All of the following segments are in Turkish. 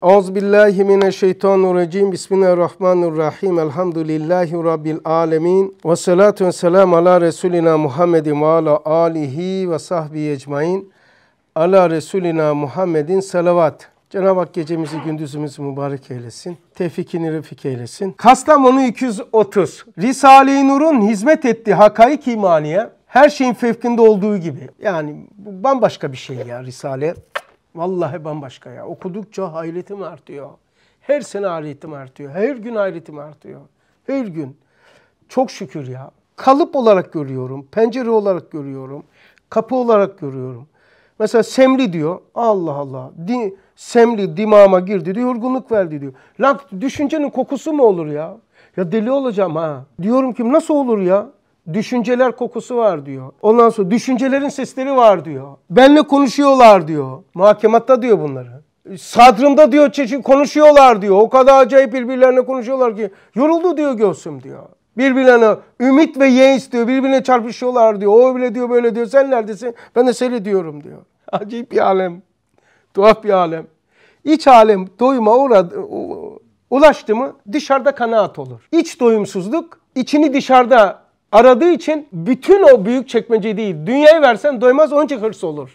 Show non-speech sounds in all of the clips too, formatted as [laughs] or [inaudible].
Auzu Bismillahirrahmanirrahim. Elhamdülillahi rabbil alamin. Ve salatu vesselam ala resulina Muhammedin ve ala alihi ve sahbihi ecmaîn. Ala resulina Muhammedin salavat. Cenab-ı Hak gecemizi gündüzümüzü mübarek eylesin. Tevfikini refik eylesin. Kastamonu 230. Risale-i Nur'un hizmet ettiği hakaik imaniye her şeyin fevkinde olduğu gibi. Yani bambaşka bir şey ya Risale. Vallahi bambaşka ya. Okudukça hayretim artıyor. Her sene hayretim artıyor. Her gün hayretim artıyor. Her gün. Çok şükür ya. Kalıp olarak görüyorum. Pencere olarak görüyorum. Kapı olarak görüyorum. Mesela semli diyor. Allah Allah. Din, semli dimağıma girdi diyor. Yorgunluk verdi diyor. Lan düşüncenin kokusu mu olur ya? Ya deli olacağım ha. Diyorum ki nasıl olur ya? Düşünceler kokusu var diyor. Ondan sonra düşüncelerin sesleri var diyor. Benle konuşuyorlar diyor. Muhakematta diyor bunları. Sadrımda diyor çeşit konuşuyorlar diyor. O kadar acayip birbirlerine konuşuyorlar ki. Yoruldu diyor göğsüm diyor. Birbirlerine ümit ve yeğiz diyor. Birbirine çarpışıyorlar diyor. O bile diyor böyle diyor. Sen neredesin? Ben de seni diyorum diyor. [laughs] Acayip bir alem. Tuhaf bir alem. İç alem doyuma uğradı, ulaştı mı dışarıda kanaat olur. İç doyumsuzluk içini dışarıda aradığı için bütün o büyük çekmece değil, dünyayı versen doymaz onun için hırs olur.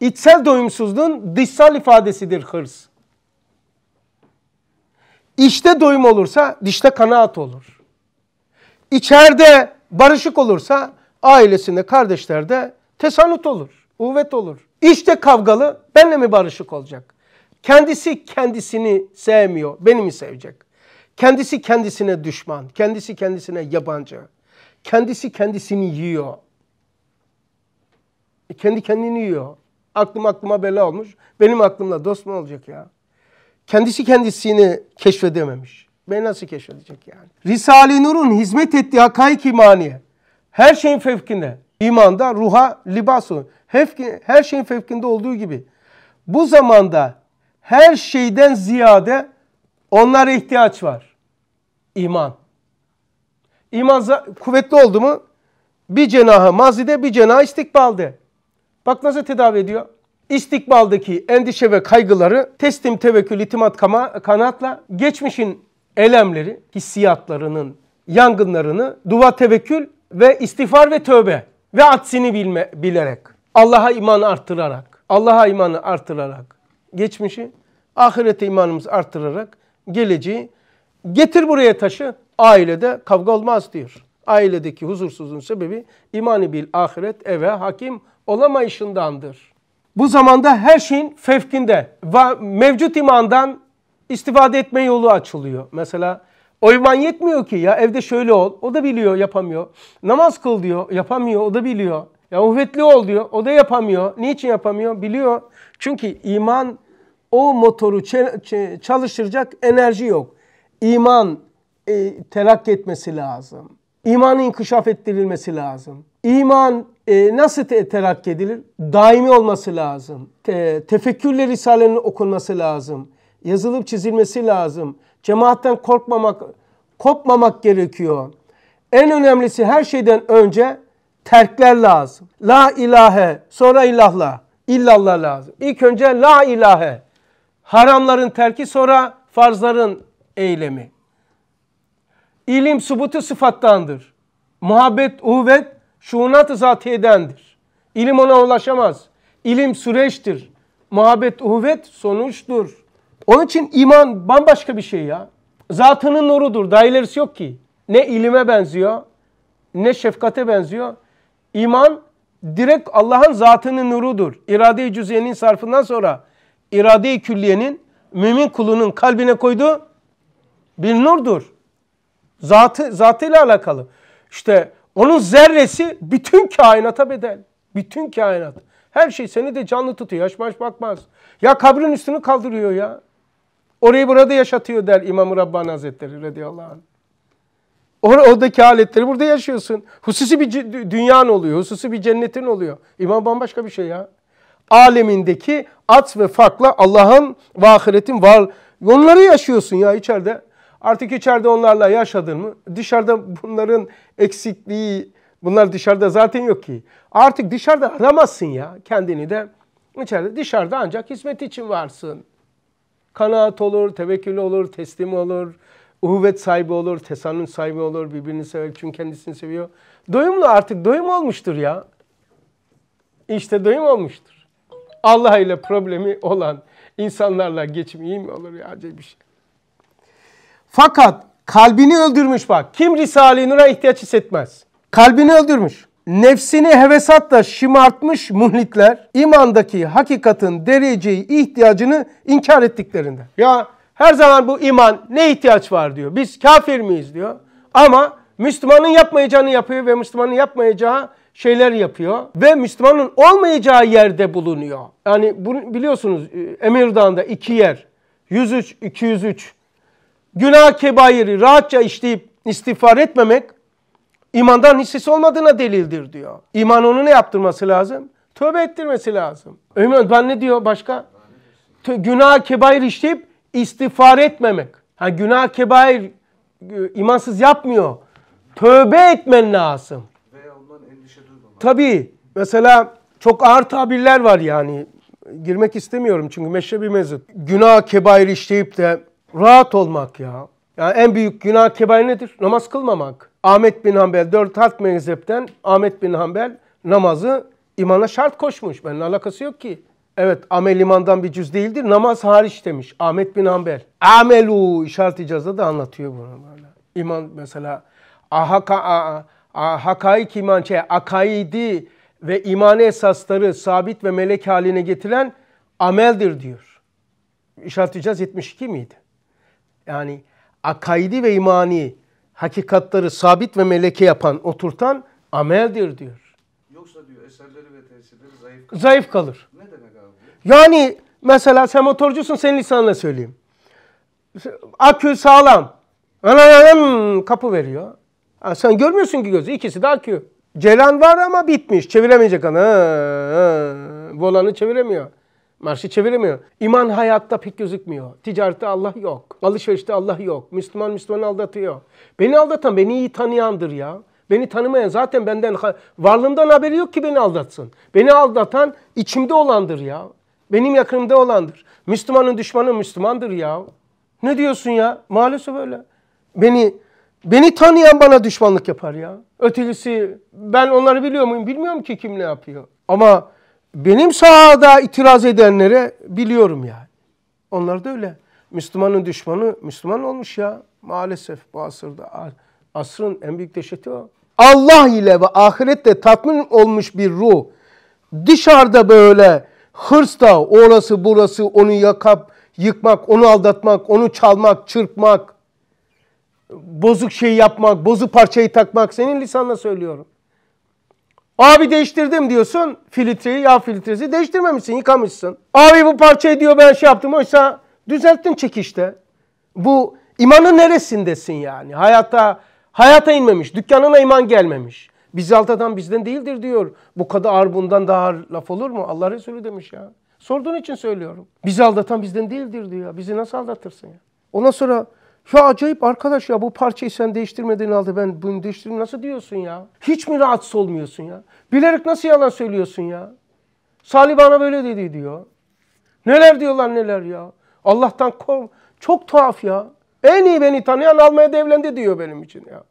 İçsel doyumsuzluğun dışsal ifadesidir hırs. İşte doyum olursa dişte kanaat olur. İçeride barışık olursa ailesinde, kardeşlerde tesanut olur, uvet olur. İşte kavgalı benle mi barışık olacak? Kendisi kendisini sevmiyor, beni mi sevecek? Kendisi kendisine düşman, kendisi kendisine yabancı. Kendisi kendisini yiyor. E kendi kendini yiyor. Aklım aklıma bela olmuş. Benim aklımla dost mu olacak ya? Kendisi kendisini keşfedememiş. Beni nasıl keşfedecek yani? Risale-i Nur'un hizmet ettiği hakaik imaniye. Her şeyin fevkinde. İmanda ruha libasu. Her şeyin fevkinde olduğu gibi. Bu zamanda her şeyden ziyade onlara ihtiyaç var. İman. İman kuvvetli oldu mu bir cenaha, mazide bir cenahı istikbalde. Bak nasıl tedavi ediyor. İstikbaldaki endişe ve kaygıları teslim, tevekkül, itimat kanatla geçmişin elemleri, hissiyatlarının yangınlarını dua tevekkül ve istiğfar ve tövbe ve atsini bilme, bilerek Allah'a imanı arttırarak Allah'a imanı arttırarak geçmişi ahirete imanımızı arttırarak geleceği Getir buraya taşı. Ailede kavga olmaz diyor. Ailedeki huzursuzluğun sebebi imani bil ahiret eve hakim olamayışındandır. Bu zamanda her şeyin fevkinde ve mevcut imandan istifade etme yolu açılıyor. Mesela o iman yetmiyor ki ya evde şöyle ol. O da biliyor yapamıyor. Namaz kıl diyor yapamıyor o da biliyor. Ya uhvetli ol diyor o da yapamıyor. Niçin yapamıyor? Biliyor. Çünkü iman o motoru çalıştıracak enerji yok iman e, telakki etmesi lazım. İmanın inkişaf ettirilmesi lazım. İman e, nasıl te terakki edilir? Daimi olması lazım. Te tefekkürle Risale'nin okunması lazım. Yazılıp çizilmesi lazım. Cemaatten korkmamak, kopmamak gerekiyor. En önemlisi her şeyden önce terkler lazım. La ilahe, sonra ilahla illallah. lazım. İlk önce la ilahe. Haramların terki, sonra farzların eylemi. İlim subutu sıfattandır. Muhabbet, uhvet, şunat zatiyedendir. İlim ona ulaşamaz. İlim süreçtir. Muhabbet, uhvet sonuçtur. Onun için iman bambaşka bir şey ya. Zatının nurudur. Daha ilerisi yok ki. Ne ilime benziyor, ne şefkate benziyor. İman direkt Allah'ın zatının nurudur. İrade-i cüzyenin sarfından sonra irade-i külliyenin mümin kulunun kalbine koyduğu bir nurdur. Zatı, zatıyla alakalı. İşte onun zerresi bütün kainata bedel. Bütün kainat. Her şey seni de canlı tutuyor. Yaş baş bakmaz. Ya kabrin üstünü kaldırıyor ya. Orayı burada yaşatıyor der İmam-ı Rabbani Hazretleri radıyallahu anh. Or oradaki aletleri burada yaşıyorsun. Hususi bir dünyan oluyor. Hususi bir cennetin oluyor. İman bambaşka bir şey ya. Alemindeki at ve farkla Allah'ın ve ahiretin var. Onları yaşıyorsun ya içeride. Artık içeride onlarla yaşadın mı? Dışarıda bunların eksikliği, bunlar dışarıda zaten yok ki. Artık dışarıda aramazsın ya kendini de. İçeride dışarıda ancak hizmet için varsın. Kanaat olur, tevekkül olur, teslim olur, uhuvvet sahibi olur, tesanün sahibi olur, birbirini sever çünkü kendisini seviyor. Doyumlu artık doyum olmuştur ya. İşte doyum olmuştur. Allah ile problemi olan insanlarla geçim iyi mi olur ya acayip bir şey. Fakat kalbini öldürmüş bak. Kim Risale-i Nur'a ihtiyaç hissetmez? Kalbini öldürmüş. Nefsini hevesatla şımartmış muhlitler imandaki hakikatin dereceyi ihtiyacını inkar ettiklerinde. Ya her zaman bu iman ne ihtiyaç var diyor. Biz kafir miyiz diyor. Ama Müslümanın yapmayacağını yapıyor ve Müslümanın yapmayacağı şeyler yapıyor. Ve Müslümanın olmayacağı yerde bulunuyor. Yani bunu biliyorsunuz e, Emirdağ'da iki yer. 103, 203 günah kebairi rahatça işleyip istiğfar etmemek imandan hissesi olmadığına delildir diyor. İman onu ne yaptırması lazım? Tövbe ettirmesi lazım. Ömer ben ne diyor başka? Günah kebair işleyip istiğfar etmemek. Ha, günah kebair e, imansız yapmıyor. Tövbe etmen lazım. Ve Tabii. Mesela çok ağır tabirler var yani. Girmek istemiyorum çünkü meşrebi mezut. Günah kebair işleyip de Rahat olmak ya. Yani en büyük günah kebair nedir? Namaz kılmamak. Ahmet bin Hanbel 4 harf mezhepten Ahmet bin Hanbel namazı imana şart koşmuş. Benimle alakası yok ki. Evet amel imandan bir cüz değildir. Namaz hariç demiş Ahmet bin Hanbel. Amelu işaret icazda da anlatıyor bunu. İman mesela ahaka, hakaik iman şey, akaidi ve imane esasları sabit ve melek haline getiren ameldir diyor. İşaret icaz 72 miydi? yani akaidi ve imani hakikatları sabit ve meleke yapan, oturtan ameldir diyor. Yoksa diyor eserleri ve tesirleri zayıf kalır. Zayıf kalır. Ne demek abi? Yani mesela sen motorcusun senin lisanla söyleyeyim. Akü sağlam. Anam kapı veriyor. Ha, sen görmüyorsun ki gözü. İkisi de akü. Celan var ama bitmiş. Çeviremeyecek ana. Volanı çeviremiyor. Marşı çeviremiyor. İman hayatta pek gözükmüyor. Ticarette Allah yok. Alışverişte Allah yok. Müslüman Müslümanı aldatıyor. Beni aldatan beni iyi tanıyandır ya. Beni tanımayan zaten benden varlığımdan haberi yok ki beni aldatsın. Beni aldatan içimde olandır ya. Benim yakınımda olandır. Müslümanın düşmanı Müslümandır ya. Ne diyorsun ya? Maalesef öyle. Beni beni tanıyan bana düşmanlık yapar ya. Ötekisi ben onları biliyor muyum? Bilmiyorum ki kim ne yapıyor. Ama benim sahada itiraz edenlere biliyorum yani. Onlar da öyle. Müslümanın düşmanı Müslüman olmuş ya. Maalesef bu asırda asrın en büyük dehşeti o. Allah ile ve ahirette tatmin olmuş bir ruh dışarıda böyle hırsla orası burası onu yakap, yıkmak, onu aldatmak, onu çalmak, çırpmak, bozuk şey yapmak, bozu parçayı takmak senin lisanla söylüyorum. Abi değiştirdim diyorsun filtreyi, yağ filtresi. Değiştirmemişsin, yıkamışsın. Abi bu parçayı diyor ben şey yaptım. Oysa düzelttin çekişte. Bu imanın neresindesin yani? Hayata hayata inmemiş, dükkanına iman gelmemiş. bizi aldatan bizden değildir diyor. Bu kadar ağır bundan daha ağır laf olur mu? Allah Resulü demiş ya. Sorduğun için söylüyorum. Bizi aldatan bizden değildir diyor. Bizi nasıl aldatırsın ya? Ondan sonra ya acayip arkadaş ya bu parçayı sen değiştirmediğin aldı ben bunu değiştirdim nasıl diyorsun ya? Hiç mi rahatsız olmuyorsun ya? Bilerek nasıl yalan söylüyorsun ya? Salih bana böyle dedi diyor. Neler diyorlar neler ya. Allah'tan kork. Çok tuhaf ya. En iyi beni tanıyan almaya devlendi diyor benim için ya.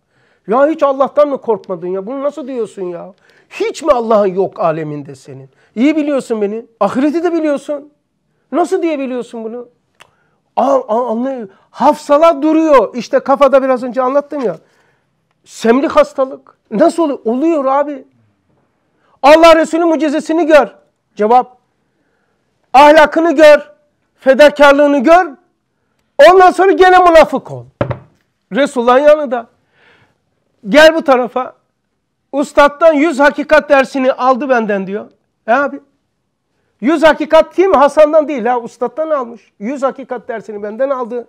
Ya hiç Allah'tan mı korkmadın ya? Bunu nasıl diyorsun ya? Hiç mi Allah'ın yok aleminde senin? İyi biliyorsun beni. Ahireti de biliyorsun. Nasıl diyebiliyorsun bunu? anlıyor. Hafsalar duruyor. İşte kafada biraz önce anlattım ya. Semlik hastalık. Nasıl oluyor? Oluyor abi. Allah Resulü mucizesini gör. Cevap. Ahlakını gör. Fedakarlığını gör. Ondan sonra gene münafık ol. Resulullah'ın yanında. Gel bu tarafa. Ustattan yüz hakikat dersini aldı benden diyor. E abi Yüz hakikat kim? Hasan'dan değil ha ustattan almış. Yüz hakikat dersini benden aldı.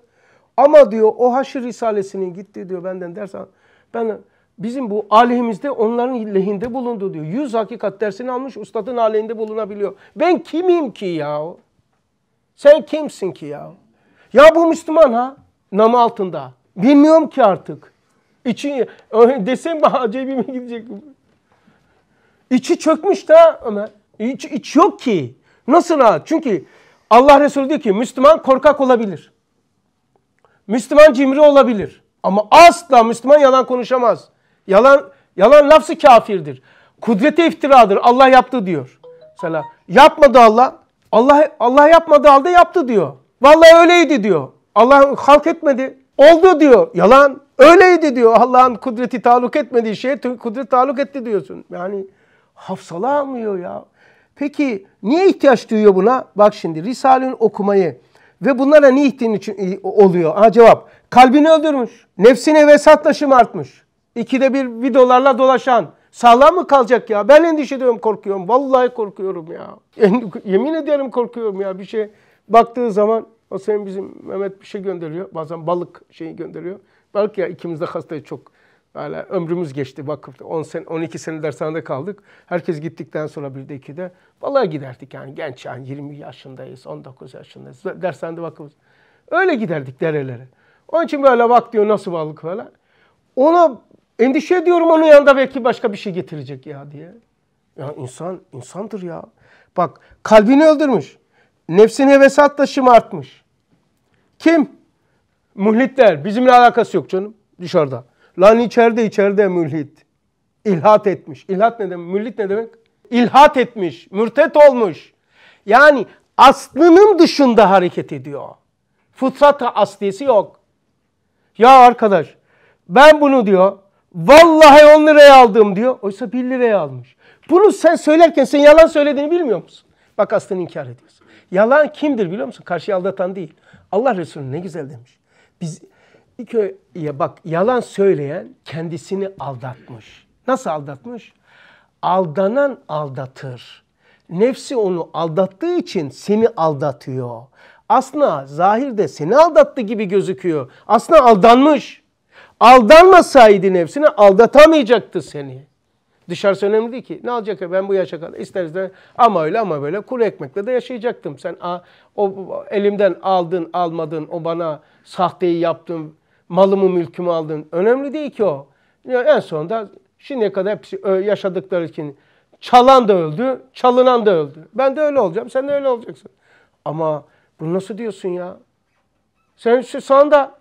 Ama diyor o haşir risalesinin gitti diyor benden ders al. Ben bizim bu aleyhimizde onların lehinde bulundu diyor. Yüz hakikat dersini almış ustadın aleyhinde bulunabiliyor. Ben kimim ki ya? Sen kimsin ki ya? Ya bu Müslüman ha? Nam altında. Bilmiyorum ki artık. İçi, desem acayip mi gidecek? İçi çökmüş da Ömer. İç, iç yok ki. Nasıl rahat? Çünkü Allah Resulü diyor ki Müslüman korkak olabilir. Müslüman cimri olabilir. Ama asla Müslüman yalan konuşamaz. Yalan yalan lafzı kafirdir. Kudrete iftiradır. Allah yaptı diyor. Mesela yapmadı Allah. Allah Allah yapmadı halde yaptı diyor. Vallahi öyleydi diyor. Allah halk etmedi. Oldu diyor. Yalan. Öyleydi diyor. Allah'ın kudreti taluk etmediği Şey kudret taluk etti diyorsun. Yani hafsala almıyor ya. Peki niye ihtiyaç duyuyor buna? Bak şimdi Risale'nin okumayı ve bunlara ne niye için e, oluyor? Ha cevap. Kalbini öldürmüş. Nefsine vesatla şımartmış. İkide bir videolarla dolaşan. Sağlam mı kalacak ya? Ben endişe ediyorum, korkuyorum. Vallahi korkuyorum ya. [laughs] Yemin ederim korkuyorum ya. Bir şey baktığı zaman o senin bizim Mehmet bir şey gönderiyor. Bazen balık şeyi gönderiyor. Balık ya ikimiz de hastayız çok. Yani ömrümüz geçti vakıfta. 10 sen 12 sene dershanede kaldık. Herkes gittikten sonra bir de iki de balığa giderdik yani genç yani 20 yaşındayız, 19 yaşındayız. Dershanede vakıf. Öyle giderdik derelere. Onun için böyle bak diyor nasıl balık falan. Ona endişe ediyorum onun yanında belki başka bir şey getirecek ya diye. Ya insan insandır ya. Bak kalbini öldürmüş. Nefsini hevesatla artmış Kim? Muhlitler. Bizimle alakası yok canım. Dışarıda. Lan içeride içeride mülhit. İlhat etmiş. İlhat ne demek? Mülhit ne demek? İlhat etmiş. Mürtet olmuş. Yani aslının dışında hareket ediyor. Fıtrat aslisi yok. Ya arkadaş ben bunu diyor vallahi 10 liraya aldım diyor. Oysa 1 liraya almış. Bunu sen söylerken sen yalan söylediğini bilmiyor musun? Bak aslını inkar ediyorsun. Yalan kimdir biliyor musun? Karşıyı aldatan değil. Allah Resulü ne güzel demiş. Biz İlk ya bak yalan söyleyen kendisini aldatmış. Nasıl aldatmış? Aldanan aldatır. Nefsi onu aldattığı için seni aldatıyor. Aslında zahirde seni aldattı gibi gözüküyor. Aslında aldanmış. Aldanmasaydı nefsine aldatamayacaktı seni. Dışarısı önemli değil ki. Ne alacak ben bu yaşa kadar ister ister ama öyle ama böyle kuru ekmekle de yaşayacaktım. Sen a, o elimden aldın almadın o bana sahteyi yaptın malımı mülkümü aldın. Önemli değil ki o. Yani en sonunda şimdiye kadar hepsi yaşadıkları için çalan da öldü, çalınan da öldü. Ben de öyle olacağım, sen de öyle olacaksın. Ama bunu nasıl diyorsun ya? Sen şu sanda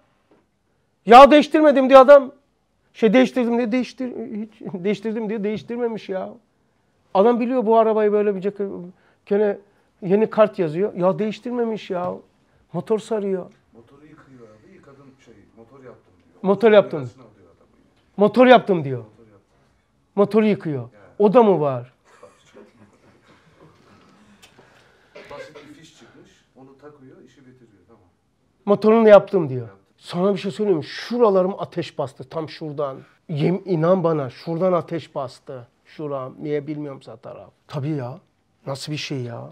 yağ değiştirmedim diye adam şey değiştirdim diye değiştir hiç değiştirdim diye değiştirmemiş ya. Adam biliyor bu arabayı böyle bir gene yeni kart yazıyor. Ya değiştirmemiş ya. Motor sarıyor. Motoru Motor yaptım. Motor yaptım diyor. Motor yıkıyor. O da mı var? Basit bir fiş çıkmış. Onu takıyor, işi bitiriyor. Tamam. Motorunu yaptım diyor. Sana bir şey söyleyeyim Şuralarım ateş bastı tam şuradan. Yem, inan bana şuradan ateş bastı. Şuram niye bilmiyorum sağ taraf. Tabii ya. Nasıl bir şey ya?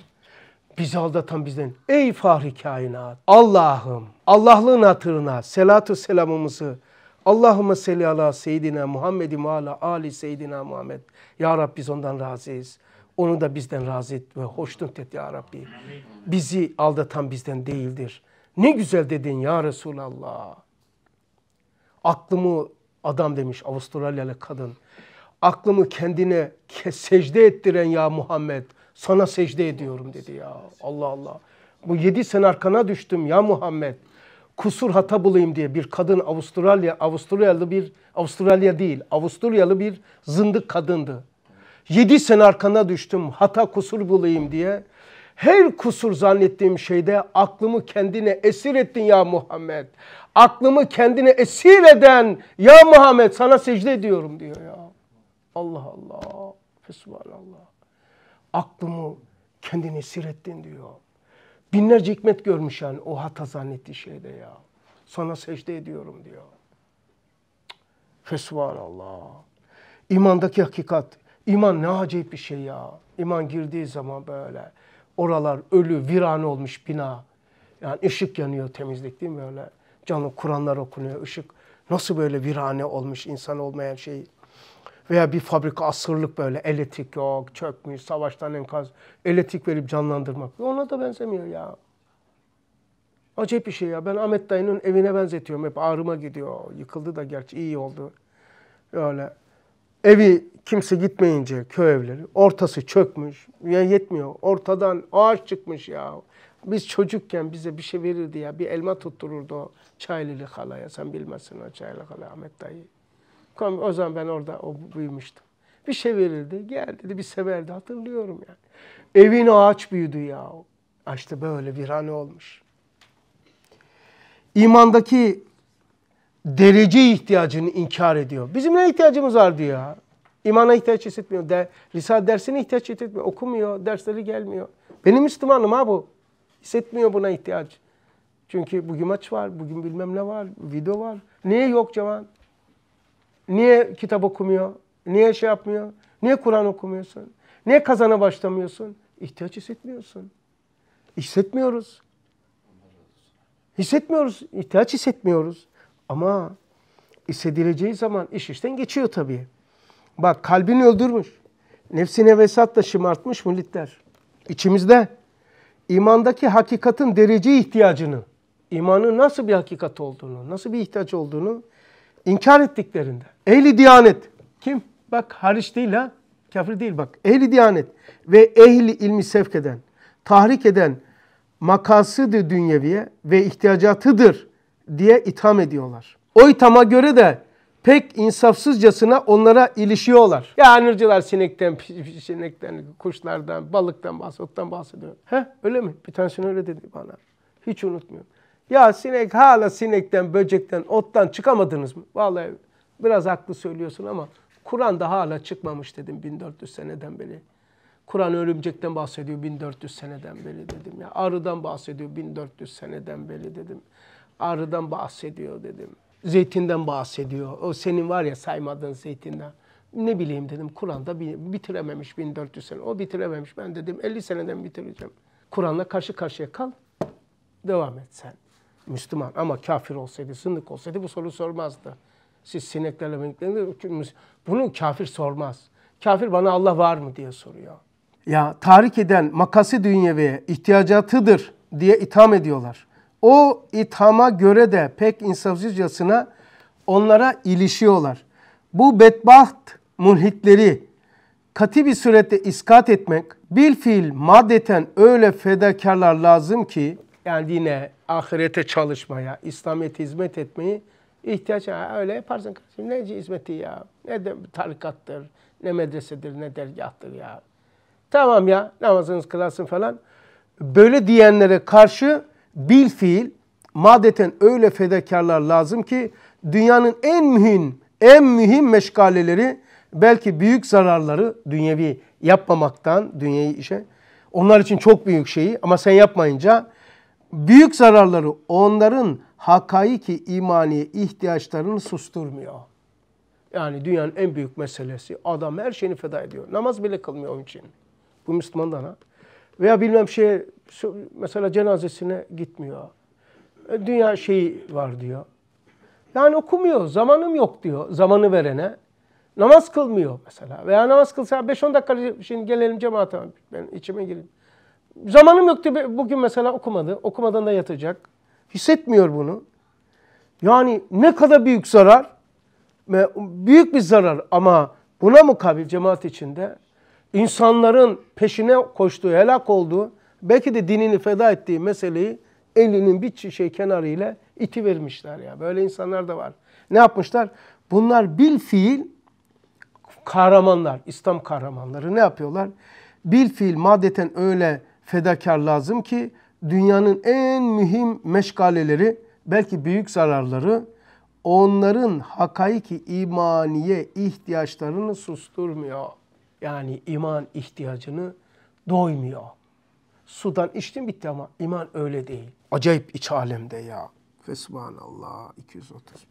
bizi aldatan bizden. Ey fahri kainat. Allah'ım Allah'lığın hatırına selatü selamımızı Allahümme salli ala seyyidina Muhammedin ve ala ali seyyidina Muhammed. Ya Rabbi biz ondan razıyız. Onu da bizden razı et ve hoşnut et ya Rabbi. Bizi aldatan bizden değildir. Ne güzel dedin ya Resulallah. Aklımı adam demiş Avustralyalı kadın. Aklımı kendine secde ettiren ya Muhammed sana secde ediyorum dedi ya. Allah Allah. Bu yedi sene arkana düştüm ya Muhammed. Kusur hata bulayım diye bir kadın Avustralya, Avustralyalı bir, Avustralya değil, Avusturyalı bir zındık kadındı. Yedi sene arkana düştüm hata kusur bulayım diye. Her kusur zannettiğim şeyde aklımı kendine esir ettin ya Muhammed. Aklımı kendine esir eden ya Muhammed sana secde ediyorum diyor ya. Allah Allah. Allah aklımı kendini esir diyor. Binlerce hikmet görmüş yani o hata zannettiği şeyde ya. Sana secde ediyorum diyor. Allah. İmandaki hakikat. İman ne acayip bir şey ya. İman girdiği zaman böyle. Oralar ölü, viran olmuş bina. Yani ışık yanıyor temizlik değil mi öyle? Canlı Kur'anlar okunuyor, ışık. Nasıl böyle virane olmuş insan olmayan şey veya bir fabrika asırlık böyle elektrik yok, çökmüş, savaştan enkaz. Elektrik verip canlandırmak. Ona da benzemiyor ya. Acayip bir şey ya. Ben Ahmet dayının evine benzetiyorum. Hep ağrıma gidiyor. Yıkıldı da gerçi iyi oldu. Öyle evi kimse gitmeyince köy evleri ortası çökmüş. Ya yetmiyor. Ortadan ağaç çıkmış ya. Biz çocukken bize bir şey verirdi ya. Bir elma tuttururdu o çaylili halaya. Sen bilmezsin o çaylı halaya Ahmet dayı. O zaman ben orada o büyümüştüm. Bir şey verildi. Gel dedi bir severdi. Hatırlıyorum yani. Evin ağaç büyüdü ya. İşte böyle bir hani olmuş. İmandaki derece ihtiyacını inkar ediyor. Bizim ne ihtiyacımız var diyor. İmana ihtiyaç hissetmiyor. De, Risale dersine ihtiyaç hissetmiyor. Okumuyor. Dersleri gelmiyor. Benim Müslümanım ha bu. Hissetmiyor buna ihtiyaç. Çünkü bugün maç var, bugün bilmem ne var, video var. Niye yok Cemal? Niye kitap okumuyor? Niye şey yapmıyor? Niye Kur'an okumuyorsun? Niye kazana başlamıyorsun? İhtiyaç hissetmiyorsun. Hissetmiyoruz. Hissetmiyoruz. İhtiyaç hissetmiyoruz. Ama hissedileceği zaman iş işten geçiyor tabii. Bak kalbini öldürmüş. Nefsine vesatla şımartmış müllitler. İçimizde imandaki hakikatin derece ihtiyacını, imanın nasıl bir hakikat olduğunu, nasıl bir ihtiyaç olduğunu İnkar ettiklerinde. Ehli diyanet. Kim? Bak hariç değil ha. Kafir değil bak. Ehli diyanet ve ehli ilmi sevk eden, tahrik eden makasıdır dünyeviye ve ihtiyacatıdır diye itham ediyorlar. O itama göre de pek insafsızcasına onlara ilişiyorlar. Ya nırcılar sinekten, sinekten, kuşlardan, balıktan, bahsettan bahsediyor. He öyle mi? Bir tanesini öyle dedi bana. Hiç unutmuyorum. Ya sinek hala sinekten, böcekten, ottan çıkamadınız mı? Vallahi biraz haklı söylüyorsun ama Kur'an da hala çıkmamış dedim 1400 seneden beri. Kur'an örümcekten bahsediyor 1400 seneden beri dedim. Ya arıdan bahsediyor 1400 seneden beri dedim. Arıdan bahsediyor dedim. Zeytinden bahsediyor. O senin var ya saymadığın zeytinden. Ne bileyim dedim Kur'an'da bitirememiş 1400 sene. O bitirememiş ben dedim 50 seneden bitireceğim. Kur'an'la karşı karşıya kal. Devam et sen. Müslüman ama kafir olsaydı, zındık olsaydı bu soru sormazdı. Siz sineklerle miniklerle bunu kafir sormaz. Kafir bana Allah var mı diye soruyor. Ya tahrik eden makası dünyeviye ihtiyacatıdır diye itham ediyorlar. O ithama göre de pek insafsızcasına onlara ilişiyorlar. Bu bedbaht mulhitleri katı bir surette iskat etmek bil fiil maddeten öyle fedakarlar lazım ki yani dine, ahirete çalışmaya, İslamiyet'e hizmet etmeyi ihtiyaç ha, öyle yaparsın kardeşim. Nece hizmeti ya? Ne de tarikattır, ne medresedir, ne dergahtır ya. Tamam ya namazınız kılasın falan. Böyle diyenlere karşı bil fiil madeten öyle fedakarlar lazım ki dünyanın en mühim, en mühim meşgaleleri belki büyük zararları dünyevi yapmamaktan, dünyayı işe onlar için çok büyük şeyi ama sen yapmayınca büyük zararları onların hakaiki imani ihtiyaçlarını susturmuyor. Yani dünyanın en büyük meselesi. Adam her şeyini feda ediyor. Namaz bile kılmıyor onun için. Bu Müslümandan ha. Veya bilmem şey mesela cenazesine gitmiyor. E, dünya şeyi var diyor. Yani okumuyor. Zamanım yok diyor. Zamanı verene. Namaz kılmıyor mesela. Veya namaz kılsa 5-10 dakika şimdi gelelim cemaate. Ben içime gireyim zamanım yoktu bugün mesela okumadı. Okumadan da yatacak. Hissetmiyor bunu. Yani ne kadar büyük zarar. Büyük bir zarar ama buna mukabil cemaat içinde insanların peşine koştuğu, helak olduğu, belki de dinini feda ettiği meseleyi elinin bir şey kenarıyla iti vermişler ya. Böyle insanlar da var. Ne yapmışlar? Bunlar bil fiil kahramanlar, İslam kahramanları ne yapıyorlar? Bil fiil maddeten öyle fedakar lazım ki dünyanın en mühim meşgaleleri belki büyük zararları onların hakaiki imaniye ihtiyaçlarını susturmuyor. Yani iman ihtiyacını doymuyor. Sudan içtim bitti ama iman öyle değil. Acayip iç alemde ya. Ve subhanallah 230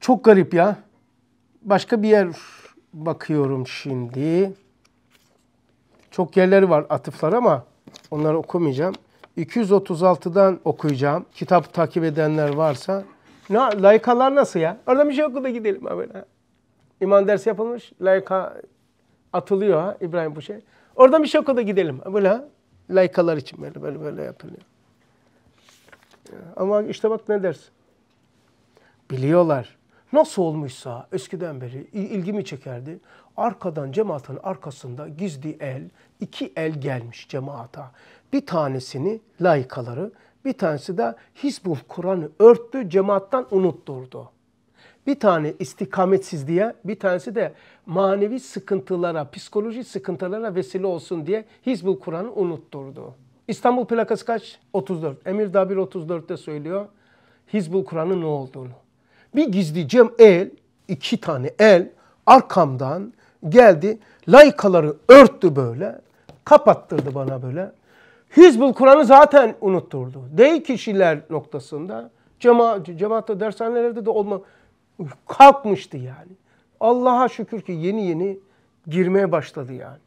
Çok garip ya başka bir yer bakıyorum şimdi. Çok yerleri var atıflar ama onları okumayacağım. 236'dan okuyacağım. Kitap takip edenler varsa. Ne, layıkalar nasıl ya? Orada bir şey oku da gidelim. Böyle. İman dersi yapılmış. Layıka atılıyor ha İbrahim bu şey. Orada bir şey oku da gidelim. Böyle ha. Layıkalar için böyle böyle böyle yapılıyor. Ama işte bak ne dersin. Biliyorlar. Nasıl olmuşsa eskiden beri ilgimi çekerdi. Arkadan cemaatin arkasında gizli el, iki el gelmiş cemaata. Bir tanesini layıkaları, bir tanesi de Hizbul Kur'an'ı örttü, cemaattan unutturdu. Bir tane istikametsiz diye, bir tanesi de manevi sıkıntılara, psikoloji sıkıntılara vesile olsun diye Hizbul Kur'an'ı unutturdu. İstanbul plakası kaç? 34. Emir Dabir 34'te söylüyor. Hizbul Kur'an'ın ne olduğunu. Bir gizleyeceğim el, iki tane el arkamdan geldi. Laykaları örttü böyle. Kapattırdı bana böyle. Hizbul Kur'an'ı zaten unutturdu. Değil kişiler noktasında. Cema, cemaatte dershanelerde de olma kalkmıştı yani. Allah'a şükür ki yeni yeni girmeye başladı yani.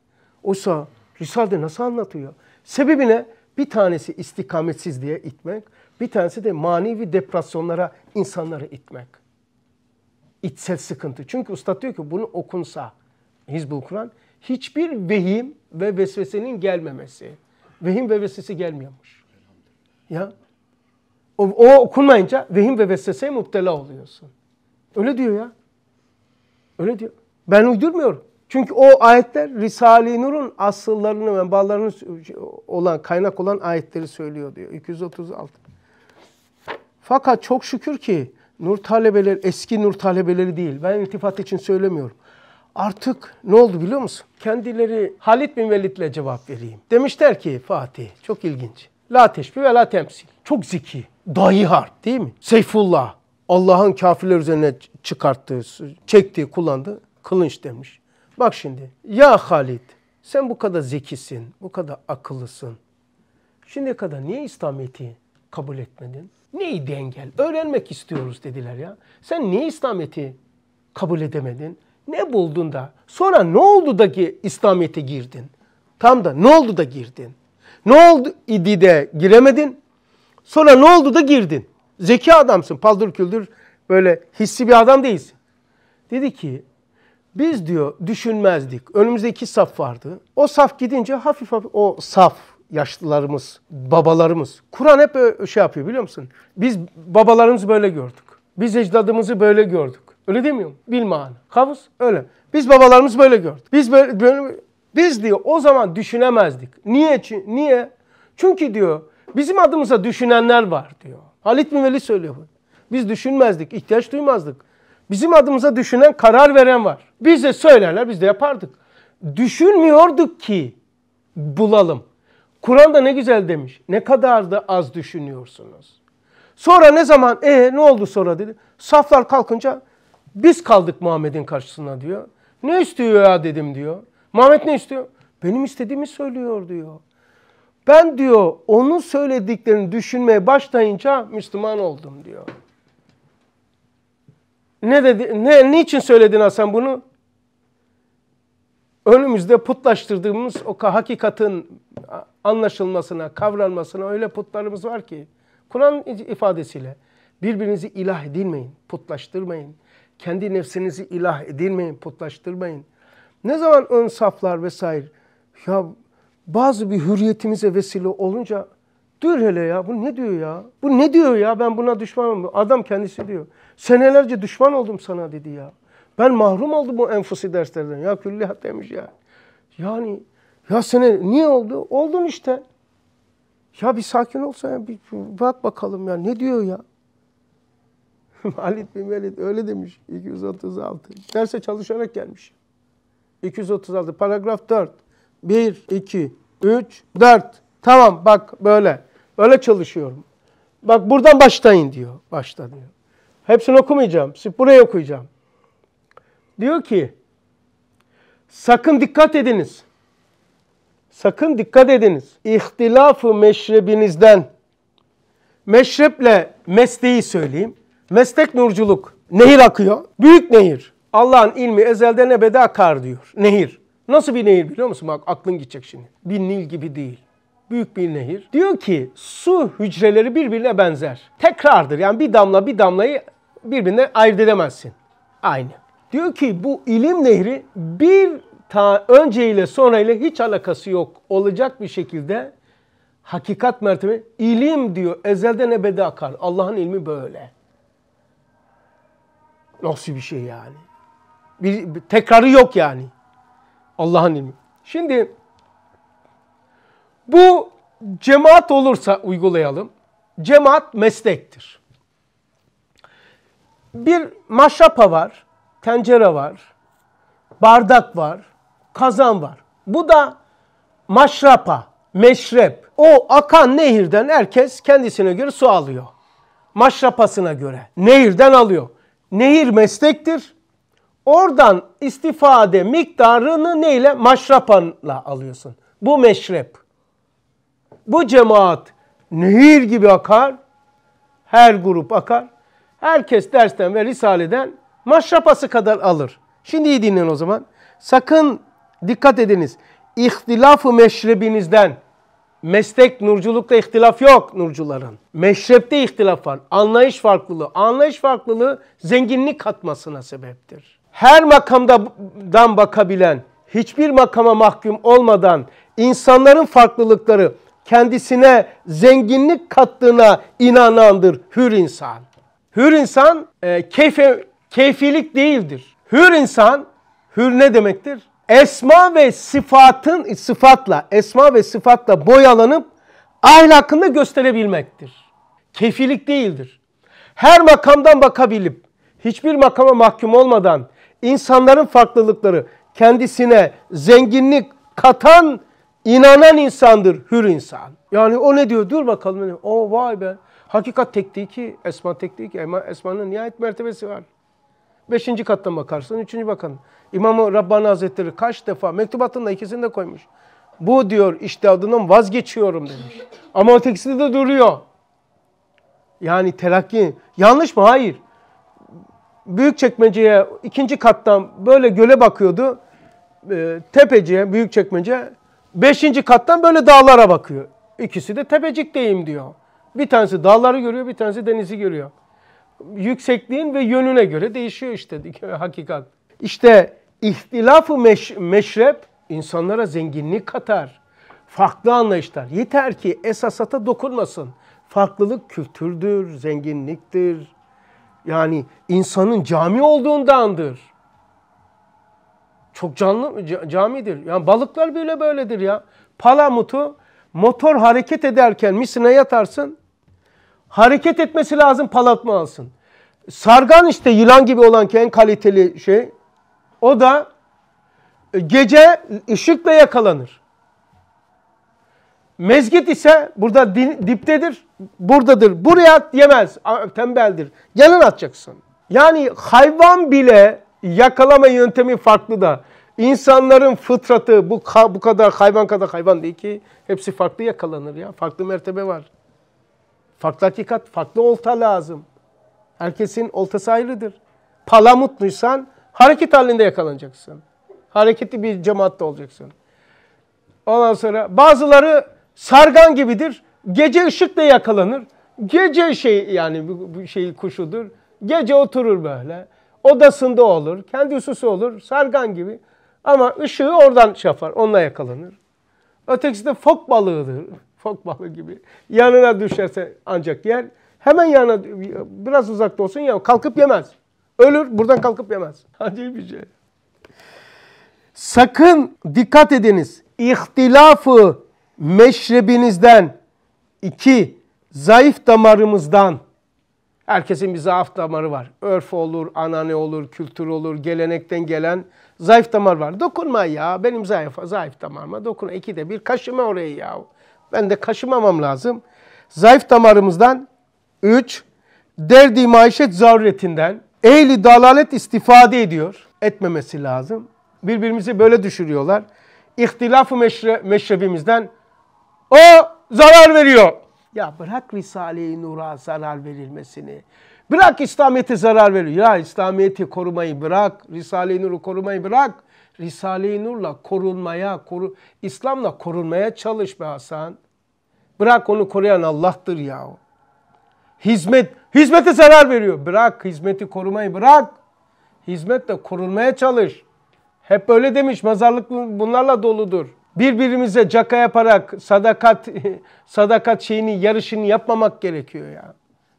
Oysa Risale'de nasıl anlatıyor? Sebebi ne? Bir tanesi istikametsiz diye itmek. Bir tanesi de manevi depresyonlara insanları itmek. İçsel sıkıntı. Çünkü usta diyor ki bunu okunsa Hizbul Kur'an hiçbir vehim ve vesvesenin gelmemesi. Vehim ve vesvese gelmiyormuş. Ya o, o okunmayınca vehim ve vesveseye müptela oluyorsun. Öyle diyor ya. Öyle diyor. Ben uydurmuyorum. Çünkü o ayetler Risale-i Nur'un asıllarını, ve menbalarını olan, kaynak olan ayetleri söylüyor diyor. 236. Fakat çok şükür ki nur talebeleri, eski nur talebeleri değil. Ben iltifat için söylemiyorum. Artık ne oldu biliyor musun? Kendileri Halit bin Velid'le cevap vereyim. Demişler ki Fatih, çok ilginç. La teşbih ve la temsil. Çok zeki. Dahi harp değil mi? Seyfullah. Allah'ın kafirler üzerine çıkarttığı, çektiği, kullandığı kılınç demiş. Bak şimdi. Ya Halit sen bu kadar zekisin, bu kadar akıllısın. Şimdiye kadar niye İslamiyet'i kabul etmedin? Neydi engel? Öğrenmek istiyoruz dediler ya. Sen niye İslamiyet'i kabul edemedin? Ne buldun da? Sonra ne oldu da ki İslamiyet'e girdin? Tam da ne oldu da girdin? Ne oldu idi de giremedin? Sonra ne oldu da girdin? Zeki adamsın, paldır küldür böyle hissi bir adam değilsin. Dedi ki biz diyor düşünmezdik. Önümüzde iki saf vardı. O saf gidince hafif hafif o saf yaşlılarımız, babalarımız. Kur'an hep şey yapıyor biliyor musun? Biz babalarımızı böyle gördük. Biz ecdadımızı böyle gördük. Öyle değil miyim? Bilmahan. Havuz öyle. Biz babalarımızı böyle gördük. Biz böyle, böyle biz diyor o zaman düşünemezdik. Niye? Niye? Çünkü diyor bizim adımıza düşünenler var diyor. Halit Miveli söylüyor bunu. Biz düşünmezdik, ihtiyaç duymazdık. Bizim adımıza düşünen, karar veren var. Biz de söylerler, biz de yapardık. Düşünmüyorduk ki bulalım. Kuranda ne güzel demiş. Ne kadar da az düşünüyorsunuz. Sonra ne zaman e ne oldu sonra dedi. Saflar kalkınca biz kaldık Muhammed'in karşısına diyor. Ne istiyor ya dedim diyor. Muhammed ne istiyor? Benim istediğimi söylüyor diyor. Ben diyor onun söylediklerini düşünmeye başlayınca Müslüman oldum diyor. Ne dedi? Ne niçin söyledin Hasan bunu? önümüzde putlaştırdığımız o hakikatin anlaşılmasına, kavranmasına öyle putlarımız var ki Kur'an ifadesiyle birbirinizi ilah edinmeyin, putlaştırmayın. Kendi nefsinizi ilah edinmeyin, putlaştırmayın. Ne zaman ön saflar vesaire ya bazı bir hürriyetimize vesile olunca Dur hele ya bu ne diyor ya? Bu ne diyor ya ben buna düşmanım. Adam kendisi diyor. Senelerce düşman oldum sana dedi ya. Ben mahrum oldum bu enfusi derslerden. Ya küllihat demiş ya. Yani ya seni niye oldu? Oldun işte. Ya bir sakin olsana bir bak bakalım ya ne diyor ya? [laughs] Halid bin Velid öyle demiş 236. Derse çalışarak gelmiş. 236 paragraf 4. 1, 2, 3, 4. Tamam bak böyle. Öyle çalışıyorum. Bak buradan başlayın diyor. Başla diyor. Hepsini okumayacağım. Burayı okuyacağım diyor ki sakın dikkat ediniz. Sakın dikkat ediniz. İhtilafı meşrebinizden meşreple mesleği söyleyeyim. Meslek nurculuk. Nehir akıyor. Büyük nehir. Allah'ın ilmi ezelden ebede akar diyor. Nehir. Nasıl bir nehir biliyor musun? Bak aklın gidecek şimdi. Bir Nil gibi değil. Büyük bir nehir. Diyor ki su hücreleri birbirine benzer. Tekrardır. Yani bir damla bir damlayı birbirine ayırt edemezsin. Aynı. Diyor ki bu ilim nehri bir ta önceyle ile hiç alakası yok olacak bir şekilde hakikat mertebe ilim diyor ezelden ebede akar. Allah'ın ilmi böyle. Nasıl bir şey yani? Bir, bir tekrarı yok yani. Allah'ın ilmi. Şimdi bu cemaat olursa uygulayalım. Cemaat meslektir. Bir maşrapa var tencere var, bardak var, kazan var. Bu da maşrapa, meşrep. O akan nehirden herkes kendisine göre su alıyor. Maşrapasına göre. Nehirden alıyor. Nehir meslektir. Oradan istifade miktarını neyle? Maşrapanla alıyorsun. Bu meşrep. Bu cemaat nehir gibi akar. Her grup akar. Herkes dersten ve risaleden Maşrapası kadar alır. Şimdi iyi dinleyin o zaman. Sakın dikkat ediniz. İhtilafı meşrebinizden. Meslek nurculukta ihtilaf yok nurcuların. Meşrepte ihtilaf var. Anlayış farklılığı. Anlayış farklılığı zenginlik katmasına sebeptir. Her makamdan bakabilen, hiçbir makama mahkum olmadan insanların farklılıkları kendisine zenginlik kattığına inanandır hür insan. Hür insan e, keyfe keyfilik değildir. Hür insan, hür ne demektir? Esma ve sıfatın sıfatla, esma ve sıfatla boyalanıp ahlakını gösterebilmektir. Keyfilik değildir. Her makamdan bakabilip, hiçbir makama mahkum olmadan insanların farklılıkları kendisine zenginlik katan inanan insandır hür insan. Yani o ne diyor? Dur bakalım. O vay be. Hakikat tek değil ki, esma tek değil ki. Esmanın nihayet mertebesi var. Beşinci kattan bakarsın. Üçüncü bakan. İmam-ı Rabbani Hazretleri kaç defa mektubatında ikisini de koymuş. Bu diyor iştihadından vazgeçiyorum demiş. Ama ötekisi de duruyor. Yani terakki. Yanlış mı? Hayır. Büyük çekmeceye ikinci kattan böyle göle bakıyordu. E, tepeciye, büyük çekmece beşinci kattan böyle dağlara bakıyor. İkisi de tepecikteyim diyor. Bir tanesi dağları görüyor, bir tanesi denizi görüyor yüksekliğin ve yönüne göre değişiyor işte [laughs] hakikat. İşte ihtilafı meş meşrep insanlara zenginlik katar. Farklı anlayışlar. Yeter ki esasata dokunmasın. Farklılık kültürdür, zenginliktir. Yani insanın cami olduğundandır. Çok canlı camidir. Yani balıklar böyle böyledir ya. Palamutu motor hareket ederken misine yatarsın. Hareket etmesi lazım palatma alsın. Sargan işte yılan gibi olan ki en kaliteli şey. O da e, gece ışıkla yakalanır. Mezgit ise burada diptedir, buradadır. Buraya yemez, tembeldir. Yanına atacaksın. Yani hayvan bile yakalama yöntemi farklı da. İnsanların fıtratı bu, bu kadar hayvan kadar hayvan değil ki hepsi farklı yakalanır ya. Farklı mertebe var. Farklı hakikat, farklı olta lazım. Herkesin oltası ayrıdır. Palamutluysan hareket halinde yakalanacaksın. Hareketli bir cemaatte olacaksın. Ondan sonra bazıları sargan gibidir. Gece ışıkla yakalanır. Gece şey yani bu şey kuşudur. Gece oturur böyle. Odasında olur. Kendi hususu olur. Sargan gibi. Ama ışığı oradan şey yapar. Onunla yakalanır. Ötekisi de fok balığıdır fok balığı gibi yanına düşerse ancak yer. Hemen yanına biraz uzakta olsun ya kalkıp yemez. Ölür buradan kalkıp yemez. [laughs] Acayip bir şey. Sakın dikkat ediniz. İhtilafı meşrebinizden iki zayıf damarımızdan herkesin bir zayıf damarı var. Örf olur, anane olur, kültür olur, gelenekten gelen zayıf damar var. Dokunma ya benim zayıf, zayıf damarıma dokun İki de bir kaşıma orayı ya. Ben de kaşımamam lazım. Zayıf damarımızdan 3. Derdi maişet zaruretinden ehli dalalet istifade ediyor. Etmemesi lazım. Birbirimizi böyle düşürüyorlar. i̇htilaf meşre, meşrebimizden o zarar veriyor. Ya bırak Risale-i Nur'a zarar verilmesini. Bırak İslamiyet'e zarar veriyor. Ya İslamiyet'i korumayı bırak. Risale-i Nur'u korumayı bırak. Risale-i Nur'la korunmaya, koru, İslam'la korunmaya çalış be Hasan. Bırak onu koruyan Allah'tır ya. Hizmet, hizmete zarar veriyor. Bırak hizmeti korumayı bırak. Hizmetle korunmaya çalış. Hep öyle demiş Mazarlık bunlarla doludur. Birbirimize caka yaparak sadakat [laughs] sadakat şeyini yarışını yapmamak gerekiyor ya.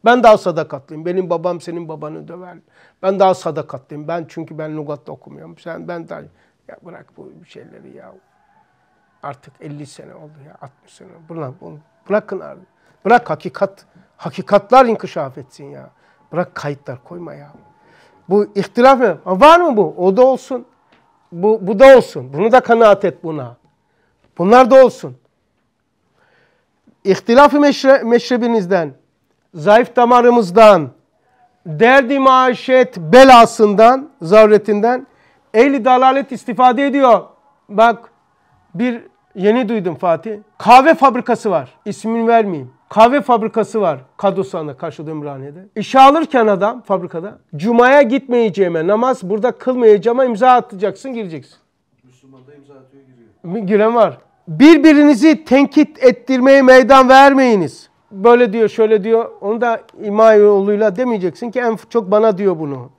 Ben daha sadakatlıyım. Benim babam senin babanı döver. Ben daha sadakatlıyım. Ben çünkü ben lügatta okumuyorum. Sen ben daha ya bırak bu şeyleri ya. Artık 50 sene oldu ya, 60 sene. Bırak, bırakın abi. Bırak hakikat, hakikatlar inkişaf etsin ya. Bırak kayıtlar koyma ya. Bu ihtilaf mı? Var mı bu? O da olsun. Bu, bu da olsun. Bunu da kanaat et buna. Bunlar da olsun. İhtilaf-ı meşre, meşrebinizden, zayıf damarımızdan, derdi maşet belasından, zavretinden Ehli dalalet istifade ediyor. Bak bir yeni duydum Fatih. Kahve fabrikası var. İsmini vermeyeyim. Kahve fabrikası var Kadusan'da karşı Ümraniye'de. İşe alırken adam fabrikada Cuma'ya gitmeyeceğime namaz burada kılmayacağıma imza atacaksın gireceksin. Müslüman da imza atıyor giriyor. Giren var. Birbirinizi tenkit ettirmeye meydan vermeyiniz. Böyle diyor şöyle diyor onu da İmamoğlu'yla demeyeceksin ki en çok bana diyor bunu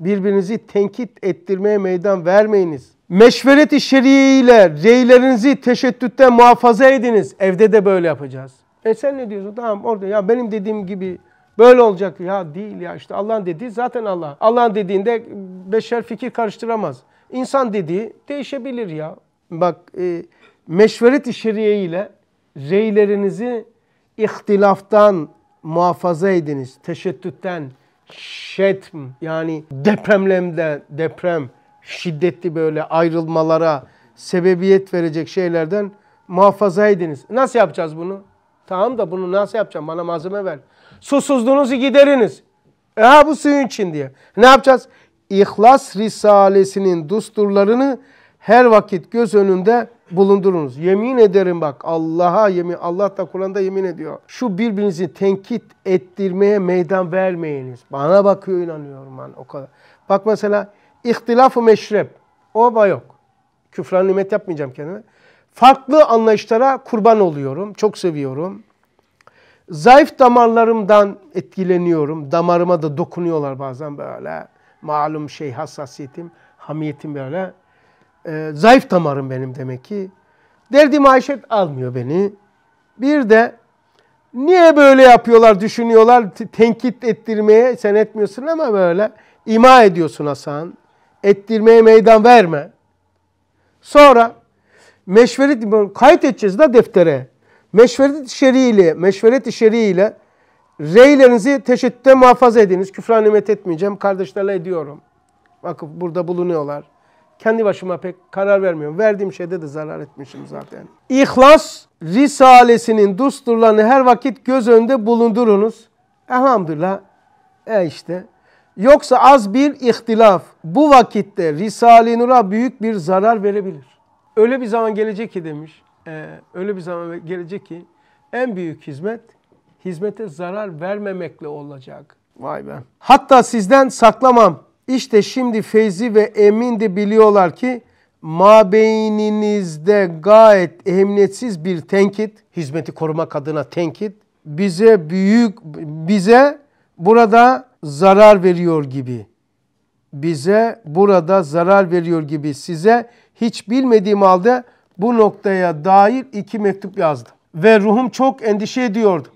birbirinizi tenkit ettirmeye meydan vermeyiniz. Meşveret-i şeriye ile reylerinizi teşeddütten muhafaza ediniz. Evde de böyle yapacağız. E sen ne diyorsun? Tamam orada ya benim dediğim gibi böyle olacak. Ya değil ya işte Allah'ın dediği zaten Allah. Allah'ın dediğinde beşer fikir karıştıramaz. İnsan dediği değişebilir ya. Bak e, meşveret-i şeriye ile reylerinizi ihtilaftan muhafaza ediniz. Teşeddütten, şetm yani depremlemde deprem şiddetli böyle ayrılmalara sebebiyet verecek şeylerden muhafaza ediniz. Nasıl yapacağız bunu? Tamam da bunu nasıl yapacağım? Bana malzeme ver. Susuzluğunuzu gideriniz. E ha bu suyun için diye. Ne yapacağız? İhlas Risalesi'nin dusturlarını her vakit göz önünde bulundurunuz. Yemin ederim bak Allah'a yemin, Allah da Kur'an'da yemin ediyor. Şu birbirinizi tenkit ettirmeye meydan vermeyiniz. Bana bakıyor inanıyorum ben o kadar. Bak mesela ihtilaf-ı meşrep. Oba yok. Küfran nimet yapmayacağım kendime. Farklı anlayışlara kurban oluyorum. Çok seviyorum. Zayıf damarlarımdan etkileniyorum. Damarıma da dokunuyorlar bazen böyle. Malum şey hassasiyetim, hamiyetim böyle e, zayıf damarım benim demek ki. Derdi maişet almıyor beni. Bir de niye böyle yapıyorlar düşünüyorlar tenkit ettirmeye sen etmiyorsun ama böyle ima ediyorsun Hasan. Ettirmeye meydan verme. Sonra meşveret kayıt edeceğiz de deftere. Meşveret şeriyle, meşveret şeriyle reylerinizi teşeddütte muhafaza ediniz. Küfran nimet etmeyeceğim. Kardeşlerle ediyorum. Bakın burada bulunuyorlar kendi başıma pek karar vermiyorum. Verdiğim şeyde de zarar etmişim zaten. İhlas Risalesinin dusturlarını her vakit göz önünde bulundurunuz. Elhamdülillah. E işte. Yoksa az bir ihtilaf bu vakitte Risale-i Nur'a büyük bir zarar verebilir. Öyle bir zaman gelecek ki demiş. E, öyle bir zaman gelecek ki en büyük hizmet hizmete zarar vermemekle olacak. Vay be. Hatta sizden saklamam işte şimdi Feyzi ve Emin de biliyorlar ki mabeyninizde gayet ehemmiyetsiz bir tenkit, hizmeti korumak adına tenkit bize büyük bize burada zarar veriyor gibi. Bize burada zarar veriyor gibi size hiç bilmediğim halde bu noktaya dair iki mektup yazdım. Ve ruhum çok endişe ediyordu.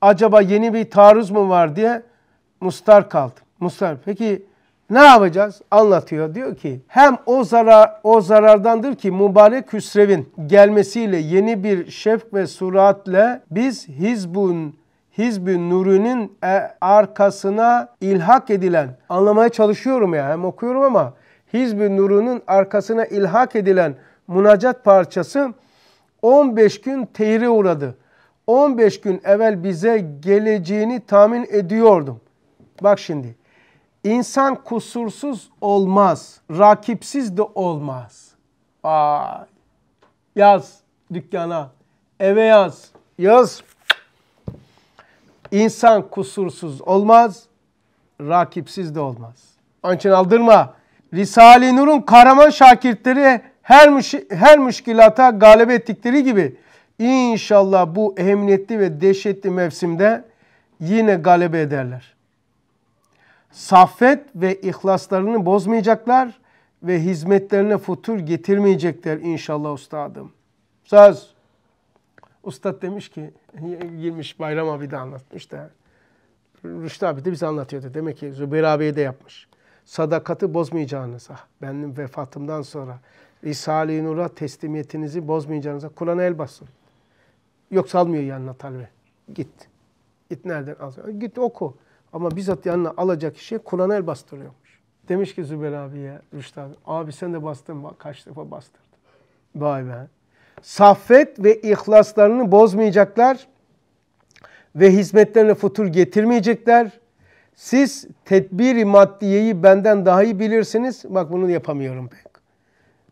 Acaba yeni bir taarruz mu var diye mustar kaldım. Mustar peki ne yapacağız? Anlatıyor. Diyor ki hem o zarar o zarardandır ki mübarek Hüsrev'in gelmesiyle yeni bir şefk ve suratle biz Hizbun Hizb-i Nuri'nin e, arkasına ilhak edilen anlamaya çalışıyorum ya hem okuyorum ama Hizb-i Nuri'nin arkasına ilhak edilen münacat parçası 15 gün tehri uğradı. 15 gün evvel bize geleceğini tahmin ediyordum. Bak şimdi İnsan kusursuz olmaz, rakipsiz de olmaz. Ay. Yaz dükkana, eve yaz. Yaz. İnsan kusursuz olmaz, rakipsiz de olmaz. Onun için aldırma. Risale-i Nur'un kahraman şakirtleri her, müş her müşkilata galip ettikleri gibi inşallah bu emniyetli ve dehşetli mevsimde yine galip ederler saffet ve ihlaslarını bozmayacaklar ve hizmetlerine futur getirmeyecekler inşallah ustadım. Söz. Ustad demiş ki, [laughs] girmiş Bayram abi de anlatmış da. Rüştü abi de bize anlatıyordu. Demek ki Zübeyir abiye de yapmış. Sadakati bozmayacağınıza, ah, benim vefatımdan sonra Risale-i Nur'a teslimiyetinizi bozmayacağınıza ah, Kur'an'a el basın. yoksa almıyor yanına talve. Git. Git nereden alsın? Git oku. Ama bizzat yanına alacak kişi Kur'an el bastırıyormuş. Demiş ki Zübel abiye Rüştü abi. Abi sen de bastın bak kaç defa bastırdın. Vay be. Saffet ve ihlaslarını bozmayacaklar ve hizmetlerine futur getirmeyecekler. Siz tedbiri maddiyeyi benden daha iyi bilirsiniz. Bak bunu yapamıyorum pek.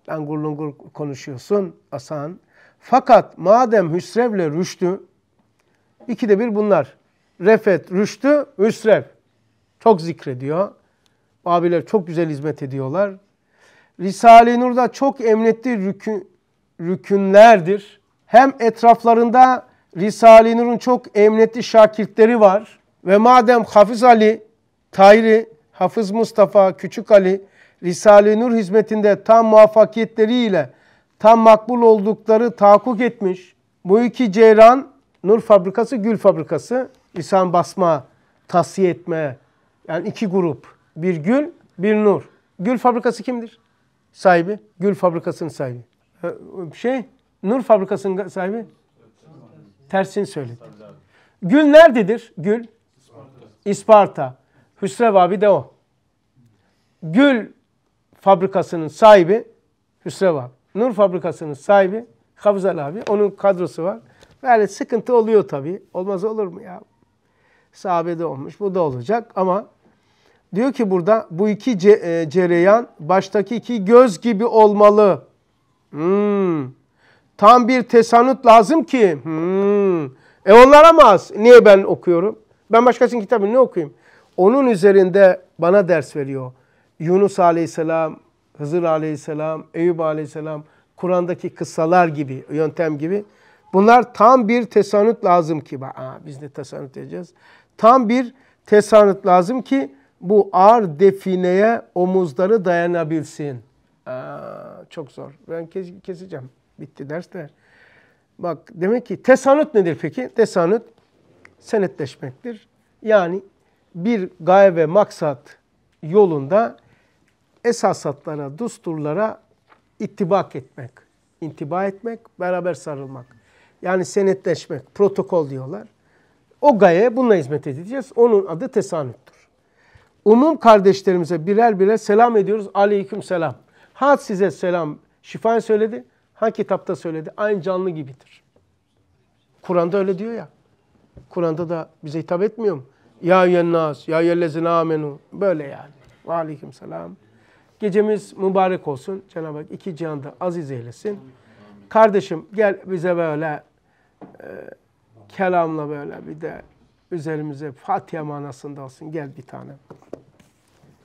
Langur lungur konuşuyorsun Asan. Fakat madem hüsrevle rüştü, de bir bunlar refet, rüştü, üsrev. Çok zikrediyor. Babiler çok güzel hizmet ediyorlar. Risale-i Nur'da çok emnetli rükün, rükünlerdir. Hem etraflarında Risale-i Nur'un çok emnetli şakirtleri var. Ve madem Hafız Ali, Tayri, Hafız Mustafa, Küçük Ali, Risale-i Nur hizmetinde tam muvaffakiyetleriyle tam makbul oldukları tahakkuk etmiş. Bu iki ceyran Nur Fabrikası, Gül Fabrikası lisan basma, tasfiye etme. Yani iki grup. Bir gül, bir nur. Gül fabrikası kimdir? Sahibi. Gül fabrikasının sahibi. Ee, şey, nur fabrikasının sahibi. Tersini söyledi. Gül nerededir? Gül. İsparta. Hüsrev abi de o. Gül fabrikasının sahibi Hüsrev abi. Nur fabrikasının sahibi Havzal abi. Onun kadrosu var. Böyle sıkıntı oluyor tabii. Olmaz olur mu ya? sahabede olmuş. Bu da olacak ama diyor ki burada bu iki ce, e, cereyan baştaki iki göz gibi olmalı. Hmm. Tam bir tesanut lazım ki. Hmm. E onlara mı az? Niye ben okuyorum? Ben başkasının kitabını ne okuyayım? Onun üzerinde bana ders veriyor. Yunus aleyhisselam, Hızır aleyhisselam, Eyüp aleyhisselam, Kur'an'daki kıssalar gibi, yöntem gibi. Bunlar tam bir tesanut lazım ki. Aa, biz de tesanut edeceğiz tam bir tesanüt lazım ki bu ağır defineye omuzları dayanabilsin. Aa, çok zor. Ben kes, keseceğim. Bitti dersler. Bak demek ki tesanüt nedir peki? Tesanüt senetleşmektir. Yani bir gaye ve maksat yolunda esasatlara, dusturlara ittibak etmek, intiba etmek, beraber sarılmak. Yani senetleşmek, protokol diyorlar. O gayeye bununla hizmet edeceğiz. Onun adı tesanüttür. Umum kardeşlerimize birer birer selam ediyoruz. Aleyküm selam. Ha size selam şifaen söyledi, ha kitapta söyledi. Aynı canlı gibidir. Kur'an'da öyle diyor ya. Kur'an'da da bize hitap etmiyor mu? Ya yennas, ya yellezine amenu. Böyle yani. aleyküm selam. Gecemiz mübarek olsun. Cenab-ı Hak iki cihanda aziz eylesin. Kardeşim gel bize böyle e, kelamla böyle bir de üzerimize Fatiha manasında olsun. Gel bir tane.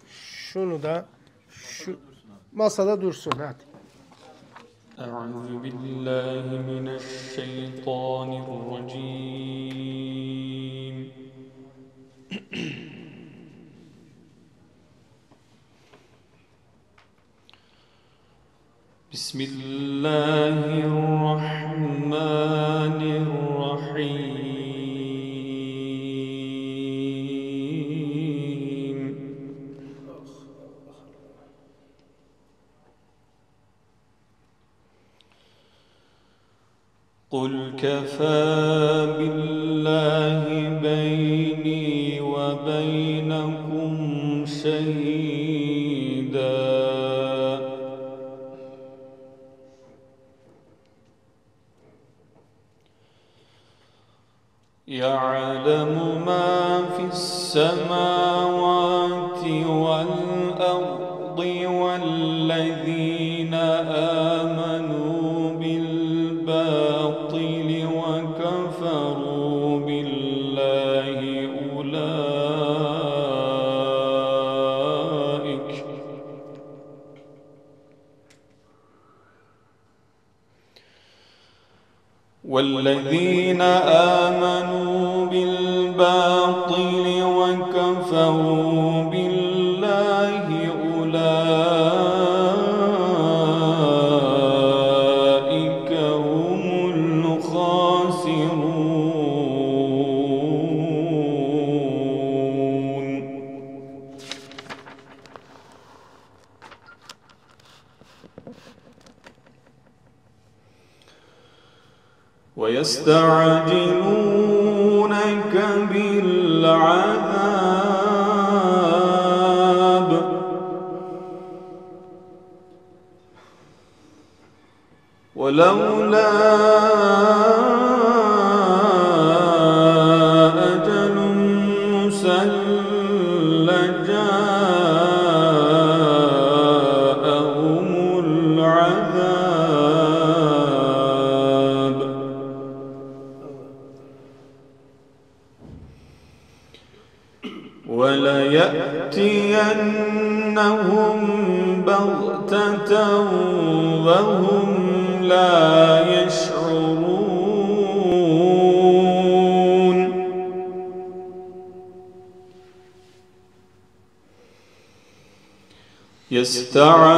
Şunu da şu masada dursun hadi. أعوذ بالله من الشيطان الرجيم بسم الله الرحمن الرحيم قل كفى بالله بيني وبينكم شهيدا يعلم ما في السماوات والأرض والذين آمنوا بالباطل وكفروا بالله أولئك والذين آمنوا يستعجلونك بالعذاب ولولا أجل مسلم اشترى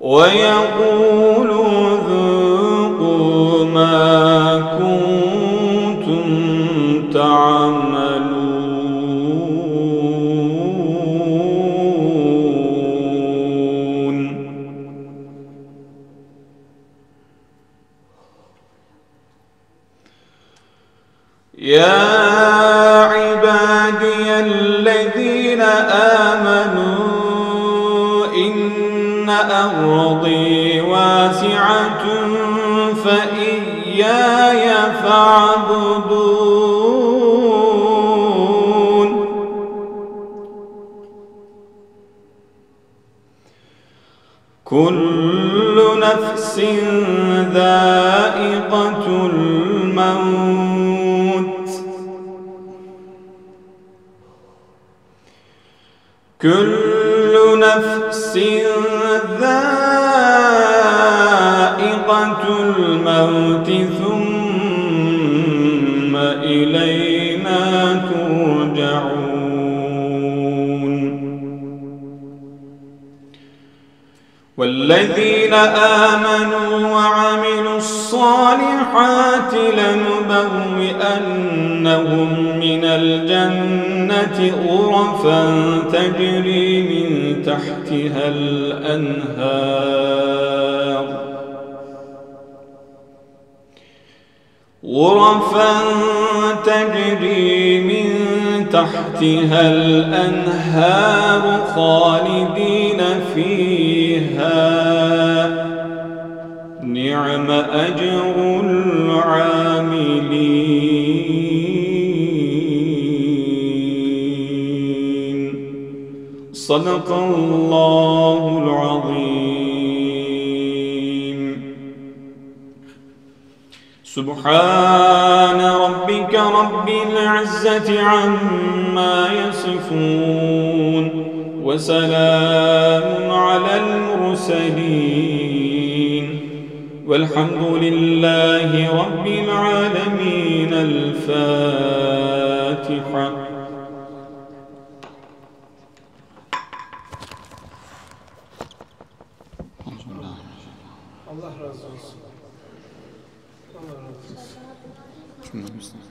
ويقول لنبوئنهم من الجنة غرفا تجري من تحتها الأنهار غرفا تجري من تحتها الأنهار خالدين فيها نعم أجر العاملين صدق الله العظيم سبحان ربك رب العزة عما يصفون وسلام على المرسلين والحمد لله رب العالمين الفاتحة الله razı olsun.